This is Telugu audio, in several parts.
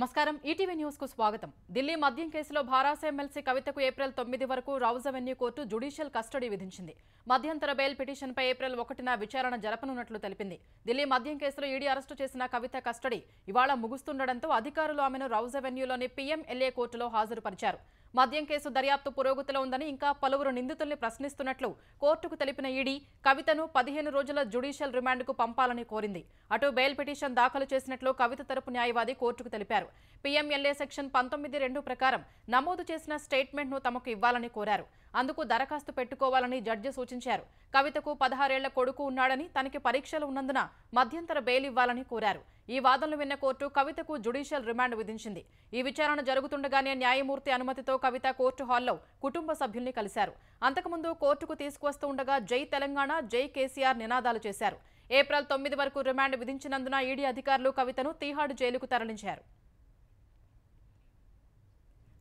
నమస్కారం ఈటీవీ న్యూస్ కు స్వాగతం ఢిల్లీ మద్యం కేసులో భారాస ఎమ్మెల్సీ కవితకు ఏప్రిల్ తొమ్మిది వరకు Rouse Avenue court judicial custody విధించింది మధ్యంతర బెయిల్ పిటిషన్పై ఏప్రిల్ ఒకటిన విచారణ జరపనున్నట్లు తెలిపింది ఢిల్లీ మద్యం కేసులో ఈడీ అరెస్టు చేసిన కవిత కస్టడీ ఇవాళ ముగుస్తుండటంతో అధికారులు ఆమెను రౌజ్ అవెన్యూలోని పీఎంఎల్ఏ కోర్టులో హాజరుపరిచారు మద్యం కేసు దర్యాప్తు పురోగతిలో ఉందని ఇంకా పలువురు నిందితుల్ని ప్రశ్నిస్తున్నట్లు కోర్టుకు తెలిపిన ఈడీ కవితను పదిహేను రోజుల జ్యుడిషియల్ రిమాండ్కు పంపాలని కోరింది అటు బెయిల్ పిటిషన్ దాఖలు చేసినట్లు కవిత తరపు న్యాయవాది కోర్టుకు తెలిపారు పీఎంఎల్ఏ సెక్షన్ పంతొమ్మిది రెండు ప్రకారం నమోదు చేసిన స్టేట్మెంట్ను తమకు ఇవ్వాలని కోరారు అందుకు దరఖాస్తు పెట్టుకోవాలని జడ్జి సూచించారు కవితకు పదహారేళ్ల కొడుకు ఉన్నాడని తనకి పరీక్షలు ఉన్నందున మధ్యంతర బెయిల్ ఇవ్వాలని కోరారు ఈ వాదనలు విన్న కోర్టు కవితకు జుడిషియల్ రిమాండ్ విధించింది ఈ విచారణ జరుగుతుండగానే న్యాయమూర్తి అనుమతితో కవిత కోర్టు హాల్లో కుటుంబ సభ్యుల్ని కలిశారు అంతకుముందు కోర్టుకు తీసుకువస్తూ ఉండగా జై తెలంగాణ జై కేసీఆర్ నినాదాలు చేశారు ఏప్రిల్ తొమ్మిది వరకు రిమాండ్ విధించినందున ఈడీ అధికారులు కవితను తీహాడు జైలుకు తరలించారు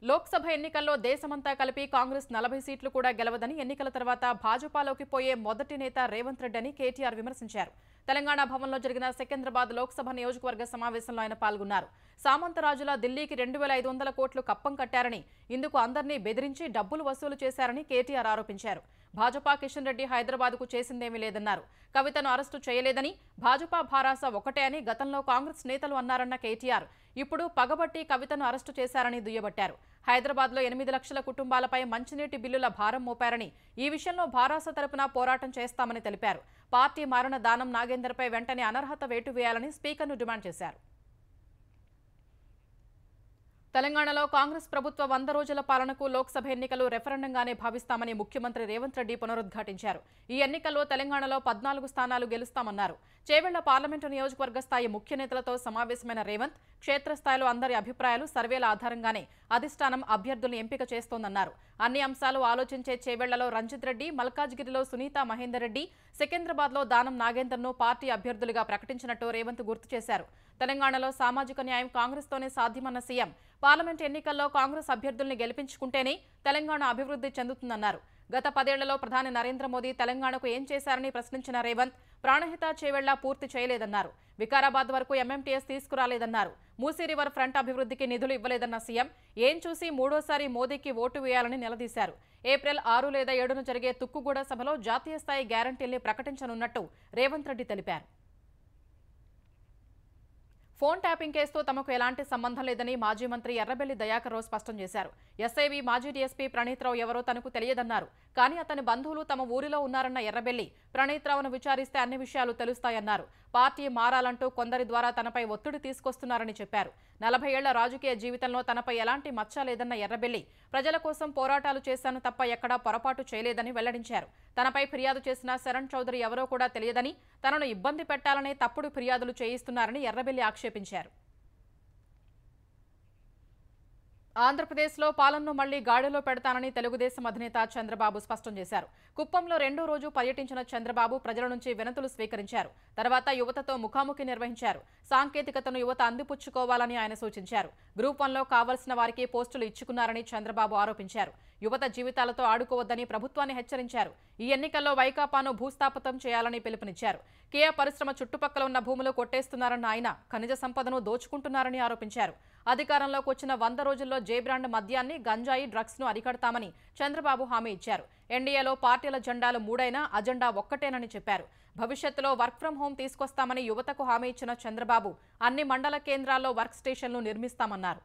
లోక్సభ ఎన్నికల్లో దేశమంతా కలిపి కాంగ్రెస్ నలభై సీట్లు కూడా గెలవదని ఎన్నికల తర్వాత భాజపాలోకి పోయే మొదటి నేత రేవంత్ రెడ్డి అని కేటీఆర్ విమర్శించారు తెలంగాణ భవన్లో జరిగిన సికింద్రాబాద్ లోక్సభ నియోజకవర్గ సమావేశంలో ఆయన పాల్గొన్నారు సామంతరాజుల ఢిల్లీకి రెండు వేల ఐదు వందల కోట్లు కప్పం కట్టారని ఇందుకు అందరినీ బెదిరించి డబ్బులు వసూలు చేశారని కేటీఆర్ ఆరోపించారు భాజపా కిషన్ రెడ్డి హైదరాబాద్ కు చేసిందేమీ లేదన్నారు కవితను అరెస్టు చేయలేదని భాజపా భారాస ఒకటే అని గతంలో కాంగ్రెస్ నేతలు అన్నారన్న కేటీఆర్ ఇప్పుడు పగబట్టి కవితను అరెస్టు చేశారని దుయ్యబట్టారు హైదరాబాద్ లో ఎనిమిది లక్షల కుటుంబాలపై మంచినీటి బిల్లుల భారం మోపారని ఈ విషయంలో భారాస తరపున పోరాటం చేస్తామని తెలిపారు పార్టీ మారిన దానం నాగేందర్పై వెంటనే అనర్హత వేటు వేయాలని స్పీకర్ను డిమాండ్ చేశారు తెలంగాణలో కాంగ్రెస్ ప్రభుత్వ వంద రోజుల పాలనకు లోక్సభ ఎన్నికలు రెఫరెండంగానే భావిస్తామని ముఖ్యమంత్రి రేవంత్ రెడ్డి పునరుద్ఘాటించారు ఈ ఎన్నికల్లో తెలంగాణలో పద్నాలుగు స్థానాలు గెలుస్తామన్నారు చేవెళ్ల పార్లమెంటు నియోజకవర్గ స్థాయి ముఖ్య నేతలతో సమావేశమైన రేవంత్ క్షేత్రస్థాయిలో అందరి అభిప్రాయాలు సర్వేల ఆధారంగానే అధిష్టానం అభ్యర్థులను ఎంపిక చేస్తోందన్నారు అన్ని అంశాలు ఆలోచించే చేవెళ్లలో రంజిత్ రెడ్డి మల్కాజ్గిరిలో సునీత మహేందర్ రెడ్డి సికింద్రాబాద్లో దానం నాగేందర్ను పార్టీ అభ్యర్థులుగా ప్రకటించినట్టు రేవంత్ గుర్తు చేశారు తెలంగాణలో సామాజిక న్యాయం కాంగ్రెస్తోనే సాధ్యమన్న సీఎం పార్లమెంట్ ఎన్నికల్లో కాంగ్రెస్ అభ్యర్థుల్ని గెలిపించుకుంటేనే తెలంగాణ అభివృద్ధి చెందుతుందన్నారు గత పదేళ్లలో ప్రధాని నరేంద్ర మోదీ తెలంగాణకు ఏం చేశారని ప్రశ్నించిన రేవంత్ ప్రాణహిత చేవెళ్ల పూర్తి చేయలేదన్నారు వికారాబాద్ వరకు ఎంఎంటీఎస్ తీసుకురాలేదన్నారు మూసీ రివర్ ఫ్రంట్ అభివృద్ధికి నిధులు ఇవ్వలేదన్న సీఎం ఏం చూసి మూడోసారి మోదీకి ఓటు వేయాలని నిలదీశారు ఏప్రిల్ ఆరు లేదా ఏడున జరిగే తుక్కుగూడ సభలో జాతీయ స్థాయి గ్యారంటీల్ని ప్రకటించనున్నట్టు రేవంత్ రెడ్డి తెలిపారు ఫోన్ ట్యాపింగ్ కేసుతో తమకు ఎలాంటి సంబంధం లేదని మాజీ మంత్రి ఎర్రబెల్లి దయాకర్ రావు స్పష్టం చేశారు ఎస్ఐవి మాజీ డీఎస్పీ ప్రణీత్రావు ఎవరో తనకు తెలియదన్నారు కానీ అతని బంధువులు తమ ఊరిలో ఉన్నారన్న ఎర్రబెల్లి ప్రణీత్రావును విచారిస్తే అన్ని విషయాలు తెలుస్తాయన్నారు పార్టీ మారాలంటూ కొందరి ద్వారా తనపై ఒత్తిడి తీసుకొస్తున్నారని చెప్పారు నలభై ఏళ్ల రాజకీయ జీవితంలో తనపై ఎలాంటి మచ్చ లేదన్న ఎర్రబెల్లి ప్రజల కోసం పోరాటాలు చేశాను తప్ప ఎక్కడా పొరపాటు చేయలేదని వెల్లడించారు తనపై ఫిర్యాదు చేసిన శరణ్ చౌదరి ఎవరో కూడా తెలియదని తనను ఇబ్బంది పెట్టాలనే తప్పుడు ఫిర్యాదులు చేయిస్తున్నారని ఎర్రబెల్లి ఆక్షేపించారు ఆంధ్రప్రదేశ్లో పాలనను మళ్లీ గాడిలో పెడతానని తెలుగుదేశం అధినేత చంద్రబాబు స్పష్టం చేశారు కుప్పంలో రెండో రోజు పర్యటించిన చంద్రబాబు ప్రజల నుంచి వినతులు స్వీకరించారు తర్వాత యువతతో ముఖాముఖి నిర్వహించారు సాంకేతికతను యువత అందిపుచ్చుకోవాలని ఆయన సూచించారు గ్రూప్ వన్లో కావలసిన వారికి పోస్టులు ఇచ్చుకున్నారని చంద్రబాబు ఆరోపించారు యువత జీవితాలతో ఆడుకోవద్దని ప్రభుత్వాన్ని హెచ్చరించారు ఈ ఎన్నికల్లో వైకాపాను భూస్థాపతం చేయాలని పిలుపునిచ్చారు కేయా పరిశ్రమ చుట్టుపక్కల ఉన్న భూములు కొట్టేస్తున్నారన్న ఆయన ఖనిజ సంపదను దోచుకుంటున్నారని ఆరోపించారు అధికారంలోకి వచ్చిన వంద రోజుల్లో జేబ్రాండ్ మద్యాన్ని గంజాయి డ్రగ్స్ ను అరికడతామని చంద్రబాబు హామీ ఇచ్చారు ఎన్డీఏలో పార్టీల జెండాలు మూడైనా అజెండా ఒక్కటేనని చెప్పారు భవిష్యత్తులో వర్క్ ఫ్రం హోం తీసుకొస్తామని యువతకు హామీ ఇచ్చిన చంద్రబాబు అన్ని మండల కేంద్రాల్లో వర్క్ స్టేషన్లు నిర్మిస్తామన్నారు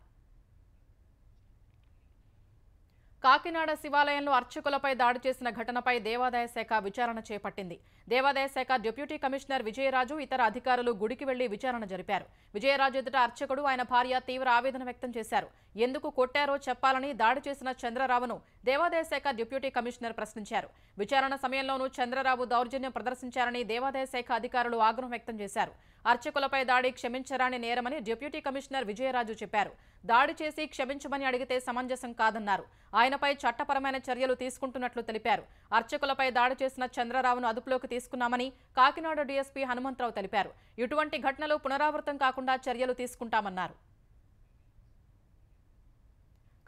కాకినాడ శివాలయంలో అర్చకులపై దాడి చేసిన ఘటనపై దేవాదాయ శాఖ విచారణ చేపట్టింది దేవాదాయ శాఖ డిప్యూటీ కమిషనర్ విజయరాజు ఇతర అధికారులు గుడికి వెళ్లి విచారణ జరిపారు విజయరాజు ఎదుట అర్చకుడు ఆయన భార్య తీవ్ర ఆవేదన వ్యక్తం చేశారు ఎందుకు కొట్టారో చెప్పాలని దాడి చేసిన చంద్రరావును దేవాదాయ శాఖ డిప్యూటీ కమిషనర్ ప్రశ్నించారు విచారణ సమయంలోనూ చంద్రరావు దౌర్జన్యం ప్రదర్శించారని దేవాదాయ శాఖ అధికారులు ఆగ్రహం వ్యక్తం చేశారు అర్చకులపై దాడి క్షమించరాని నేరమని డిప్యూటీ కమిషనర్ విజయరాజు చెప్పారు దాడి చేసి క్షమించమని అడిగితే సమంజసం కాదన్నారు ఆయనపై చట్టపరమైన చర్యలు తీసుకుంటున్నట్లు తెలిపారు అర్చకులపై దాడి చేసిన చంద్రరావును అదుపులోకి తీసుకున్నామని కాకినాడ డీఎస్పీ హనుమంతరావు తెలిపారు ఇటువంటి ఘటనలు పునరావృతం కాకుండా చర్యలు తీసుకుంటామన్నారు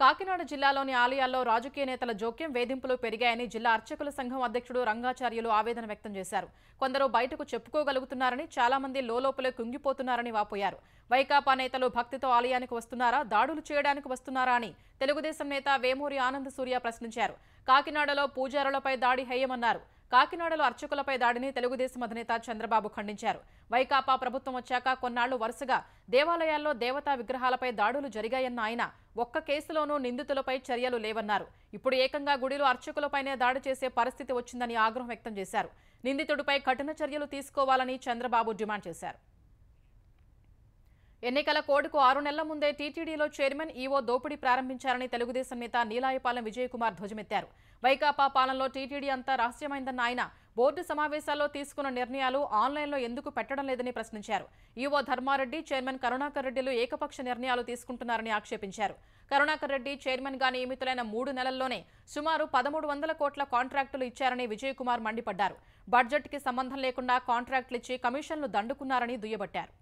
కాకినాడ జిల్లాలోని ఆలయాల్లో రాజకీయ నేతల జోక్యం వేధింపులు పెరిగాయని జిల్లా అర్చకుల సంఘం అధ్యక్షుడు రంగాచార్యులు ఆవేదన వ్యక్తం చేశారు కొందరు బయటకు చెప్పుకోగలుగుతున్నారని చాలా మంది లోపలే కుంగిపోతున్నారని వాపోయారు వైకాపా నేతలు భక్తితో ఆలయానికి వస్తున్నారా దాడులు చేయడానికి వస్తున్నారా అని తెలుగుదేశం నేత వేమూరి ఆనంద్ సూర్య ప్రశ్నించారు కాకినాడలో పూజారులపై దాడి హేయమన్నారు కాకినాడలో అర్చకులపై దాడిని తెలుగుదేశం అధినేత చంద్రబాబు ఖండించారు వైకాపా ప్రభుత్వం వచ్చాక కొన్నాళ్లు వరుసగా దేవాలయాల్లో దేవతా విగ్రహాలపై దాడులు జరిగాయన్న ఆయన ఒక్క కేసులోనూ నిందితులపై చర్యలు లేవన్నారు ఇప్పుడు ఏకంగా గుడిలో అర్చకులపైనే దాడి చేసే పరిస్థితి వచ్చిందని ఆగ్రహం వ్యక్తం చేశారు నిందితుడిపై కఠిన చర్యలు తీసుకోవాలని చంద్రబాబు డిమాండ్ చేశారు ఎన్నికల కోడ్కు ఆరు నెలల ముందే టీటీడీలో చైర్మన్ ఈవో దోపిడీ ప్రారంభించారని తెలుగుదేశం నేత నీలాయపాలెం విజయకుమార్ ధ్వజమెత్తారు వైకాపా పాలనలో టీటీడీ అంతా రహస్యమైందన్న ఆయన బోర్డు సమావేశాల్లో తీసుకున్న నిర్ణయాలు ఆన్లైన్లో ఎందుకు పెట్టడం లేదని ప్రశ్నించారు ఈవో ధర్మారెడ్డి చైర్మన్ కరుణాకర్ రెడ్డిలు ఏకపక్ష నిర్ణయాలు తీసుకుంటున్నారని ఆక్షేపించారు కరుణాకర్ రెడ్డి చైర్మన్గా నియమితులైన మూడు నెలల్లోనే సుమారు పదమూడు వందల కోట్ల కాంట్రాక్టులు ఇచ్చారని విజయకుమార్ మండిపడ్డారు బడ్జెట్కి సంబంధం లేకుండా కాంట్రాక్టులు ఇచ్చి కమిషన్లు దండుకున్నారని దుయ్యబట్టారు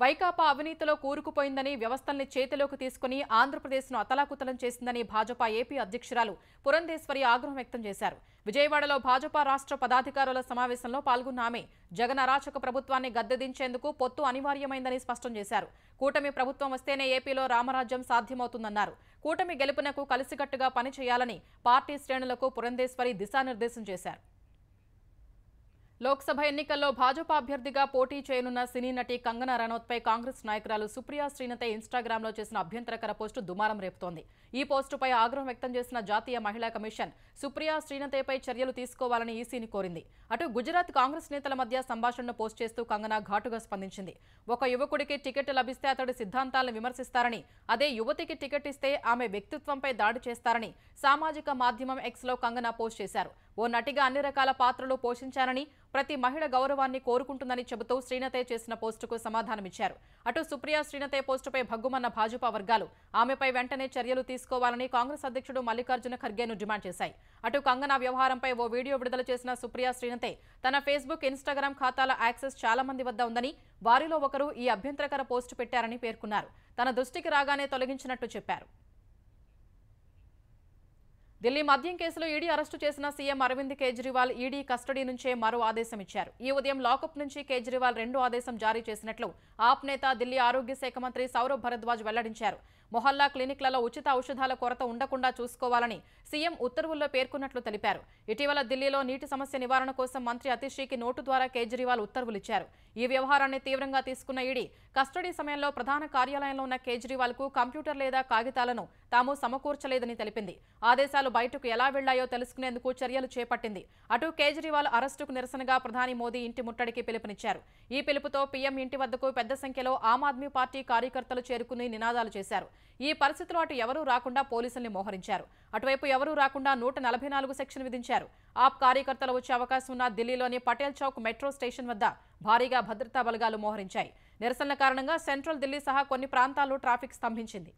వైకాపా అవినీతిలో కూరుకుపోయిందని వ్యవస్థల్ని చేతిలోకి తీసుకుని ఆంధ్రప్రదేశ్ను అతలాకుతలం చేసిందని భాజపా ఏపీ అధ్యక్షురాలు పురంధేశ్వరి ఆగ్రహం వ్యక్తం చేశారు విజయవాడలో భాజపా రాష్ట్ర పదాధికారుల సమావేశంలో పాల్గొన్న ఆమె జగన్ అరాచక ప్రభుత్వాన్ని గద్దెదించేందుకు పొత్తు అనివార్యమైందని స్పష్టం చేశారు కూటమి ప్రభుత్వం వస్తేనే ఏపీలో రామరాజ్యం సాధ్యమవుతుందన్నారు కూటమి గెలుపునకు కలిసికట్టుగా పనిచేయాలని పార్టీ శ్రేణులకు పురంధేశ్వరి దిశానిర్దేశం చేశారు లోక్సభ ఎన్నికల్లో భాజపా అభ్యర్థిగా పోటీ చేయనున్న సినీ నటి కంగనా రనౌత్పై కాంగ్రెస్ నాయకురాలు సుప్రియా శ్రీనత ఇన్స్టాగ్రామ్లో చేసిన అభ్యంతరకర పోస్టు దుమారం రేపుతోంది ఈ పోస్టుపై ఆగ్రహం వ్యక్తం చేసిన జాతీయ మహిళా కమిషన్ సుప్రియా శ్రీనతేపై చర్యలు తీసుకోవాలని ఈసీని కోరింది అటు గుజరాత్ కాంగ్రెస్ నేతల మధ్య సంభాషణను పోస్ట్ చేస్తూ కంగనా ఘాటుగా స్పందించింది ఒక యువకుడికి టికెట్ లభిస్తే అతడి సిద్ధాంతాలను విమర్శిస్తారని అదే యువతికి టికెట్ ఇస్తే ఆమె వ్యక్తిత్వంపై దాడి చేస్తారని సామాజిక మాధ్యమం ఎక్స్లో కంగనా పోస్ట్ చేశారు ఓ నటిగా అన్ని రకాల పాత్రలు పోషించారని ప్రతి మహిళ గౌరవాన్ని కోరుకుంటుందని చెబుతూ శ్రీనతయ్య చేసిన పోస్టుకు సమాధానమిచ్చారు అటు సుప్రియ శ్రీనతయ్య పోస్టుపై భగ్గుమన్న భాజపా వర్గాలు ఆమెపై వెంటనే చర్యలు తీసుకోవాలని కాంగ్రెస్ అధ్యక్షుడు మల్లికార్జున ఖర్గేను డిమాండ్ చేశాయి అటు కంగనా వ్యవహారంపై ఓ వీడియో విడుదల చేసిన సుప్రియ శ్రీనతే తన ఫేస్బుక్ ఇన్స్టాగ్రామ్ ఖాతాల యాక్సెస్ చాలా మంది వద్ద ఉందని వారిలో ఒకరు ఈ అభ్యంతరకర పోస్టు పెట్టారని పేర్కొన్నారు తన దృష్టికి రాగానే తొలగించినట్టు చెప్పారు ఢిల్లీ మద్యం కేసులో ఈడీ అరెస్టు చేసిన CM Arvind Kejriwal ED custody నుంచే మరో ఆదేశం ఇచ్చారు ఈ ఉదయం లాకప్ నుంచి కేజ్రీవాల్ రెండు ఆదేశం జారీ చేసినట్లు ఆప్ నేత ఢిల్లీ ఆరోగ్య శాఖ మంత్రి సౌరవ్ భరద్వాజ్ వెల్లడించారు మొహల్లా క్లినిక్లలో ఉచిత ఔషధాల కొరత ఉండకుండా చూసుకోవాలని సీఎం ఉత్తర్వుల్లో పేర్కొన్నట్లు తెలిపారు ఇటీవల ఢిల్లీలో నీటి సమస్య నివారణ కోసం మంత్రి అతిశ్రీకి నోటు ద్వారా కేజ్రీవాల్ ఉత్తర్వులిచ్చారు ఈ వ్యవహారాన్ని తీవ్రంగా తీసుకున్న ఈడీ కస్టడీ సమయంలో ప్రధాన కార్యాలయంలో ఉన్న కేజ్రీవాల్ కు కంప్యూటర్ లేదా కాగితాలను తాము సమకూర్చలేదని తెలిపింది ఆదేశాలు బయటకు ఎలా వెళ్లాయో తెలుసుకునేందుకు చర్యలు చేపట్టింది అటు కేజ్రీవాల్ అరెస్టుకు నిరసనగా ప్రధాని మోదీ ఇంటి ముట్టడికి పిలుపునిచ్చారు ఈ పిలుపుతో పీఎం ఇంటి వద్దకు పెద్ద సంఖ్యలో ఆమ్ ఆద్మీ పార్టీ కార్యకర్తలు చేరుకుని నినాదాలు చేశారు ఈ పరిస్థితిలో అటు ఎవరూ రాకుండా పోలీసుల్ని మోహరించారు అటువైపు ఎవరూ రాకుండా నూట సెక్షన్ విధించారు ఆప్ కార్యకర్తలు వచ్చే అవకాశం ఉన్న ఢిల్లీలోని పటేల్ చౌక్ మెట్రో స్టేషన్ వద్ద భారీగా భద్రతా బలగాలు మోహరించాయి నిరసనల కారణంగా సెంట్రల్ ఢిల్లీ సహా కొన్ని ప్రాంతాల్లో ట్రాఫిక్ స్తంభించింది